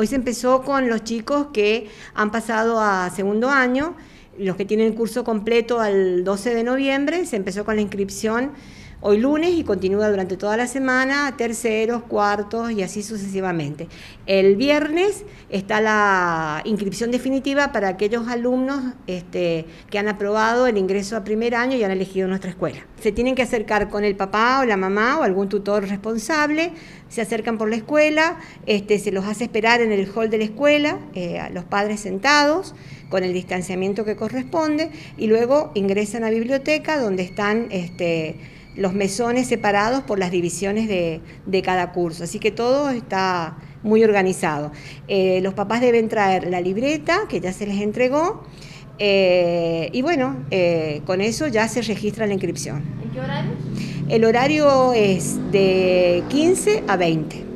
Hoy se empezó con los chicos que han pasado a segundo año, los que tienen el curso completo al 12 de noviembre, se empezó con la inscripción hoy lunes y continúa durante toda la semana, terceros, cuartos y así sucesivamente. El viernes está la inscripción definitiva para aquellos alumnos este, que han aprobado el ingreso a primer año y han elegido nuestra escuela. Se tienen que acercar con el papá o la mamá o algún tutor responsable, se acercan por la escuela, este, se los hace esperar en el hall de la escuela, eh, los padres sentados con el distanciamiento que corresponde y luego ingresan a biblioteca donde están este, los mesones separados por las divisiones de, cada curso. Así que todo está muy organizado. Eh, los papás deben traer la libreta que ya se les entregó eh, y bueno, eh, con eso ya se registra la inscripción. ¿En qué horario? El horario es de 15 a 20.